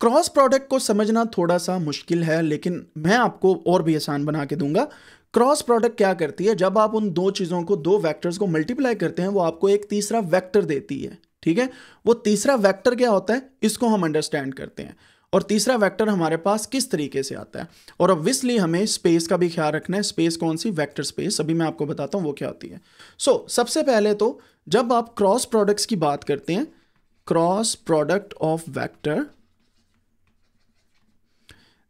Cross product को समझना थोड़ा सा मुश्किल है लेकिन मैं आपको और भी आसान बना के दूंगा क्रॉस प्रोडक्ट क्या करती है जब आप उन दो चीज़ों को दो वेक्टर्स को मल्टीप्लाई करते हैं वो आपको एक तीसरा वेक्टर देती है ठीक है वो तीसरा वेक्टर क्या होता है इसको हम अंडरस्टैंड करते हैं और तीसरा वेक्टर हमारे पास किस तरीके से आता है और ऑब्वियसली हमें स्पेस का भी ख्याल रखना है स्पेस कौन सी वेक्टर स्पेस अभी मैं आपको बताता हूँ वो क्या होती है सो so, सबसे पहले तो जब आप क्रॉस प्रोडक्ट्स की बात करते हैं cross product of vector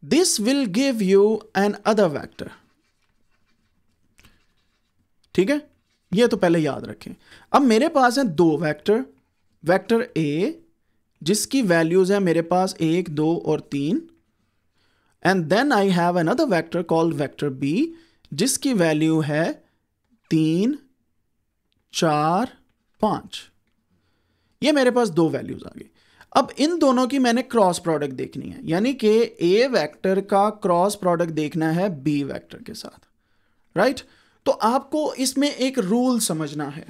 This will give you an other vector. ठीक है ये तो पहले याद रखें अब मेरे पास है दो वैक्टर वैक्टर ए जिसकी वैल्यूज है मेरे पास एक दो और तीन and then I have an other vector called vector B जिसकी वैल्यू है तीन चार पांच ये मेरे पास दो वैल्यूज आ गई अब इन दोनों की मैंने क्रॉस प्रोडक्ट देखनी है यानी कि ए वेक्टर का क्रॉस प्रोडक्ट देखना है बी वेक्टर के साथ राइट right? तो आपको इसमें एक रूल समझना है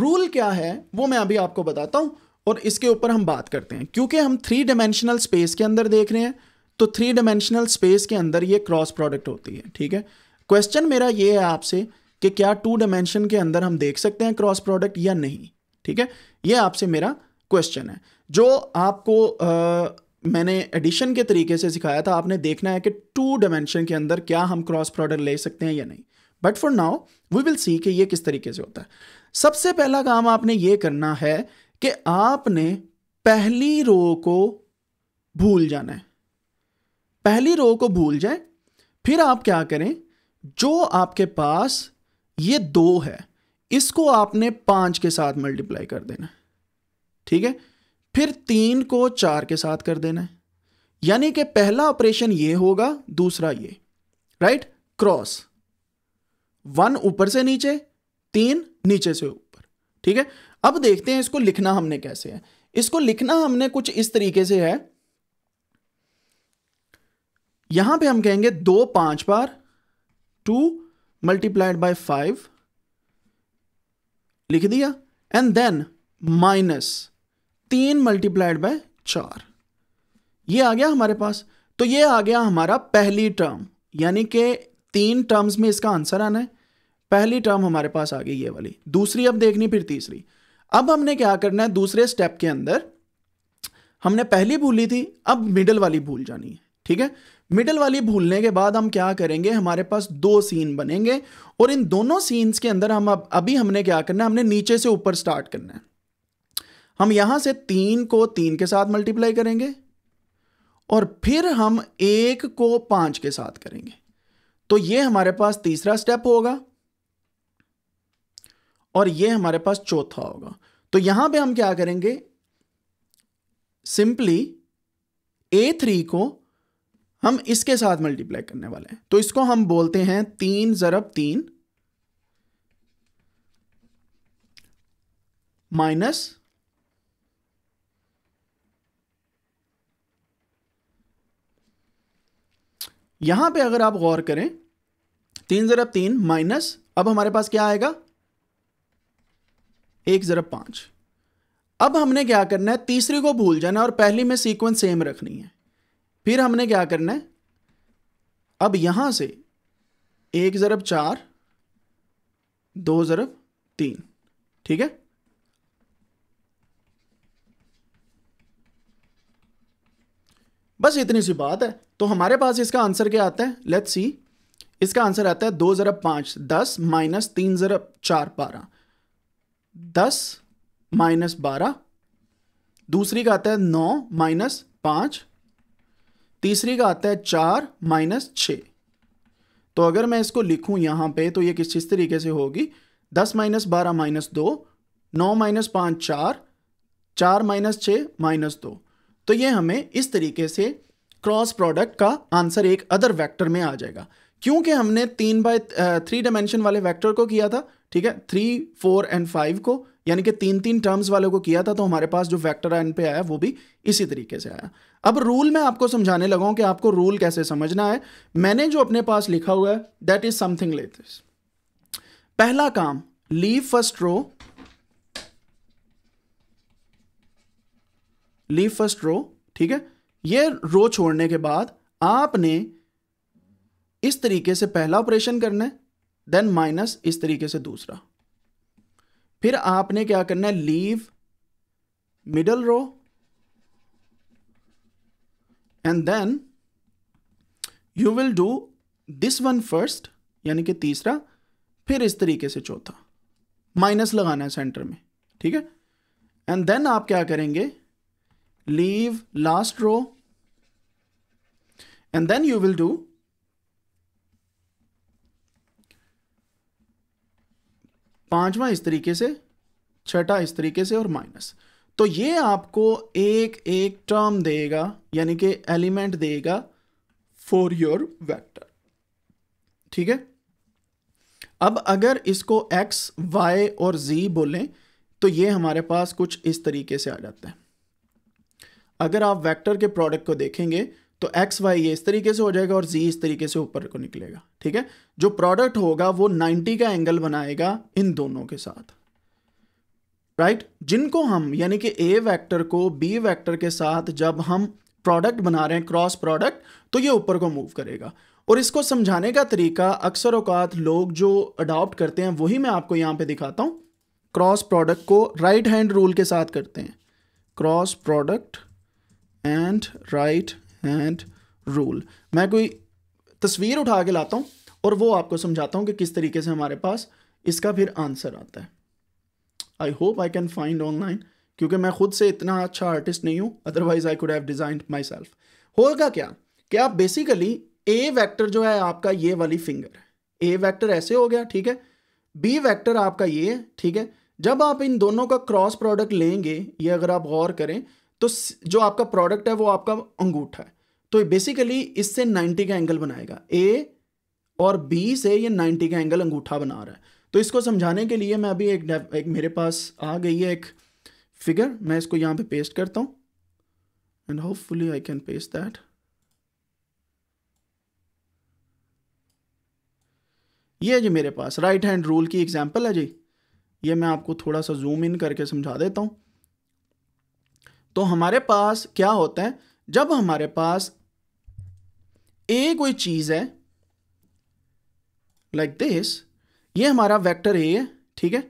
रूल क्या है वो मैं अभी आपको बताता हूं और इसके ऊपर हम बात करते हैं क्योंकि हम थ्री डायमेंशनल स्पेस के अंदर देख रहे हैं तो थ्री डायमेंशनल स्पेस के अंदर ये क्रॉस प्रोडक्ट होती है ठीक है क्वेश्चन मेरा ये है आपसे कि क्या टू डायमेंशन के अंदर हम देख सकते हैं क्रॉस प्रोडक्ट या नहीं ठीक है ये आपसे मेरा क्वेश्चन है जो आपको आ, मैंने एडिशन के तरीके से सिखाया था आपने देखना है कि टू डायमेंशन के अंदर क्या हम क्रॉस प्रोडक्ट ले सकते हैं या नहीं but for now we will see कि ये किस तरीके से होता है सबसे पहला काम आपने ये करना है कि आपने पहली रो को भूल जाना है पहली रो को भूल जाए फिर आप क्या करें जो आपके पास ये दो है इसको आपने पांच के साथ मल्टीप्लाई कर देना है ठीक है फिर तीन को चार के साथ कर देना है यानी कि पहला ऑपरेशन ये होगा दूसरा ये राइट क्रॉस वन ऊपर से नीचे तीन नीचे से ऊपर ठीक है अब देखते हैं इसको लिखना हमने कैसे है इसको लिखना हमने कुछ इस तरीके से है यहां पे हम कहेंगे दो पांच बार टू मल्टीप्लाइड बाय फाइव लिख दिया एंड देन माइनस तीन मल्टीप्लाइड बाय चार ये आ गया हमारे पास तो ये आ गया हमारा पहली टर्म यानी कि तीन टर्म्स में इसका आंसर आना है पहली टर्म हमारे पास आ गई ये वाली दूसरी अब देखनी फिर तीसरी अब हमने क्या करना है दूसरे स्टेप के अंदर हमने पहली भूली थी अब मिडल वाली भूल जानी है ठीक है मिडल वाली भूलने के बाद हम क्या करेंगे हमारे पास दो सीन बनेंगे और इन दोनों सीन्स के अंदर हम अब अभी हमने क्या करना है हमने नीचे से ऊपर स्टार्ट करना है हम यहां से तीन को तीन के साथ मल्टीप्लाई करेंगे और फिर हम एक को पांच के साथ करेंगे तो ये हमारे पास तीसरा स्टेप होगा और ये हमारे पास चौथा होगा तो यहां पे हम क्या करेंगे सिंपली ए थ्री को हम इसके साथ मल्टीप्लाई करने वाले हैं तो इसको हम बोलते हैं तीन जरब तीन माइनस यहां पे अगर आप गौर करें तीन ज़रब तीन माइनस अब हमारे पास क्या आएगा एक ज़रब पांच अब हमने क्या करना है तीसरी को भूल जाना और पहली में सीक्वेंस सेम रखनी है फिर हमने क्या करना है अब यहां से एक ज़रब चार दो ज़रब तीन ठीक है बस इतनी सी बात है तो हमारे पास इसका आंसर क्या आता है लेट सी इसका आंसर आता है दो ज़रा पाँच दस माइनस तीन ज़रा चार बारह दस माइनस बारह दूसरी का आता है नौ माइनस पाँच तीसरी का आता है चार माइनस छ तो अगर मैं इसको लिखूं यहाँ पे तो ये किस किस तरीके से होगी दस माइनस बारह माइनस दो नौ माइनस पाँच चार चार माइनस छः माइनस दो तो ये हमें इस तरीके से क्रॉस प्रोडक्ट का आंसर एक अदर वेक्टर में आ जाएगा क्योंकि हमने तीन बाय थ्री डायमेंशन वाले वेक्टर को किया था ठीक है थ्री फोर एंड फाइव को यानी कि तीन तीन टर्म्स वालों को किया था तो हमारे पास जो वेक्टर एन पे आया वो भी इसी तरीके से आया अब रूल मैं आपको समझाने लगा हूं कि आपको रूल कैसे समझना है मैंने जो अपने पास लिखा हुआ है that is something like this पहला काम leave first row leave first row ठीक है ये रो छोड़ने के बाद आपने इस तरीके से पहला ऑपरेशन करना है देन माइनस इस तरीके से दूसरा फिर आपने क्या करना है leave middle row and then you will do this one first यानी कि तीसरा फिर इस तरीके से चौथा माइनस लगाना है सेंटर में ठीक है एंड देन आप क्या करेंगे leave last row and then you will do पांचवा इस तरीके से छठा इस तरीके से और माइनस तो ये आपको एक एक टर्म देगा यानी कि एलिमेंट देगा फॉर योर वेक्टर ठीक है अब अगर इसको x, y और z बोलें तो ये हमारे पास कुछ इस तरीके से आ जाते हैं अगर आप वेक्टर के प्रोडक्ट को देखेंगे तो एक्स वाई ये इस तरीके से हो जाएगा और जी इस तरीके से ऊपर को निकलेगा ठीक है जो प्रोडक्ट होगा वो 90 का एंगल बनाएगा इन दोनों के साथ राइट right? जिनको हम यानी कि ए वेक्टर को बी वेक्टर के साथ जब हम प्रोडक्ट बना रहे हैं क्रॉस प्रोडक्ट तो ये ऊपर को मूव करेगा और इसको समझाने का तरीका अक्सर अवकात लोग जो अडॉप्ट करते हैं वही मैं आपको यहाँ पे दिखाता हूँ क्रॉस प्रोडक्ट को राइट हैंड रूल के साथ करते हैं cross product and right hand rule मैं कोई तस्वीर उठा के लाता हूँ और वो आपको समझाता हूँ कि किस तरीके से हमारे पास इसका फिर आंसर आता है I hope I can find online क्योंकि मैं खुद से इतना अच्छा आर्टिस्ट नहीं हूँ otherwise I could have designed myself होगा क्या कि आप बेसिकली ए वैक्टर जो है आपका ये वाली फिंगर ए वैक्टर ऐसे हो गया ठीक है बी वैक्टर आपका ये है ठीक है जब आप इन दोनों का क्रॉस प्रोडक्ट लेंगे ये अगर आप गौर करें तो जो आपका प्रोडक्ट है वो आपका अंगूठा है तो बेसिकली इससे 90 का एंगल बनाएगा ए और बी से ये 90 का एंगल अंगूठा बना रहा है तो इसको समझाने के लिए मैं अभी एक एक मेरे पास आ गई है एक फिगर मैं इसको यहाँ पे पेस्ट करता हूँ and hopefully I can paste that ये जी मेरे पास राइट हैंड रूल की एग्जांपल है जी ये मैं आपको थोड़ा सा जूम इन करके समझा देता हूँ तो हमारे पास क्या होता है जब हमारे पास ए कोई चीज़ है लाइक like दिस ये हमारा वेक्टर ए है ठीक है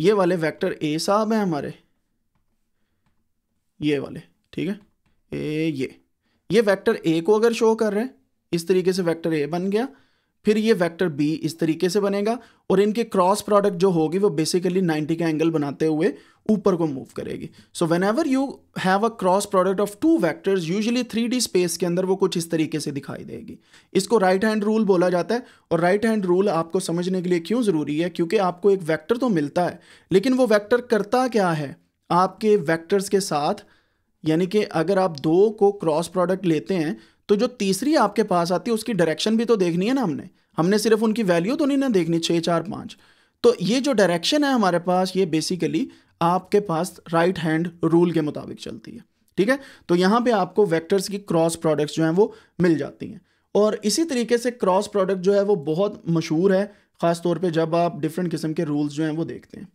ये वाले वेक्टर ए साहब है हमारे ये वाले ठीक है ए ये ये वेक्टर ए को अगर शो कर रहे हैं इस तरीके से वेक्टर ए बन गया फिर ये वेक्टर बी इस तरीके से बनेगा और इनके क्रॉस प्रोडक्ट जो होगी वो बेसिकली 90 का एंगल बनाते हुए ऊपर को मूव करेगी so whenever you have a cross product of two vectors usually three space के अंदर वो कुछ इस तरीके से दिखाई देगी इसको राइट हैंड रूल बोला जाता है और राइट हैंड रूल आपको समझने के लिए क्यों ज़रूरी है क्योंकि आपको एक वैक्टर तो मिलता है लेकिन वो वैक्टर करता क्या है आपके वैक्टर्स के साथ यानी कि अगर आप दो को क्रॉस प्रोडक्ट लेते हैं तो जो तीसरी आपके पास आती है उसकी डायरेक्शन भी तो देखनी है ना हमने हमने सिर्फ उनकी वैल्यू तो नहीं ना देखनी छः चार पाँच तो ये जो डायरेक्शन है हमारे पास ये बेसिकली आपके पास राइट हैंड रूल के मुताबिक चलती है ठीक है तो यहाँ पे आपको वेक्टर्स की क्रॉस प्रोडक्ट्स जो हैं वो मिल जाती हैं और इसी तरीके से क्रॉस प्रोडक्ट जो है वो बहुत मशहूर है ख़ास तौर जब आप डिफरेंट किस्म के रूल्स जो हैं वो देखते हैं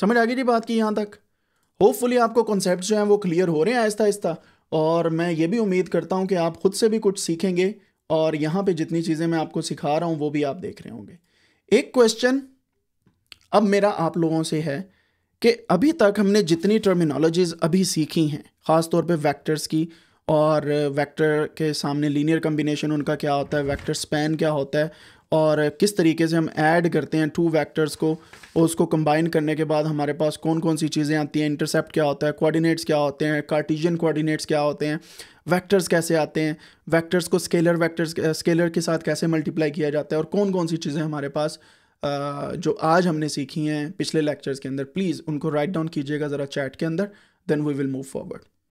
समझ आ गई जी बात की यहाँ तक होपफुली आपको कॉन्सेप्ट जो हैं वो क्लियर हो रहे हैं आहिस्ता आहिस्ता और मैं ये भी उम्मीद करता हूँ कि आप खुद से भी कुछ सीखेंगे और यहाँ पे जितनी चीज़ें मैं आपको सिखा रहा हूँ वो भी आप देख रहे होंगे एक क्वेश्चन अब मेरा आप लोगों से है कि अभी तक हमने जितनी टर्मिनोलॉजीज़ अभी सीखी हैं ख़ास तौर पे वेक्टर्स की और वेक्टर के सामने लीनियर कम्बिनेशन उनका क्या होता है वेक्टर स्पैन क्या होता है और किस तरीके से हम ऐड करते हैं टू वेक्टर्स को और उसको कंबाइन करने के बाद हमारे पास कौन कौन सी चीज़ें आती हैं इंटरसेप्ट क्या होता है कोऑर्डिनेट्स क्या होते हैं कार्टिजन कोऑर्डिनेट्स क्या होते हैं वेक्टर्स कैसे आते हैं वेक्टर्स को स्केलर वेक्टर्स स्केलर के साथ कैसे मल्टीप्लाई किया जाता है और कौन कौन सी चीज़ें हमारे पास जो आज हमने सीखी हैं पिछले लेक्चर्स के अंदर प्लीज़ उनको राइट डाउन कीजिएगा ज़रा चैट के अंदर then we will move forward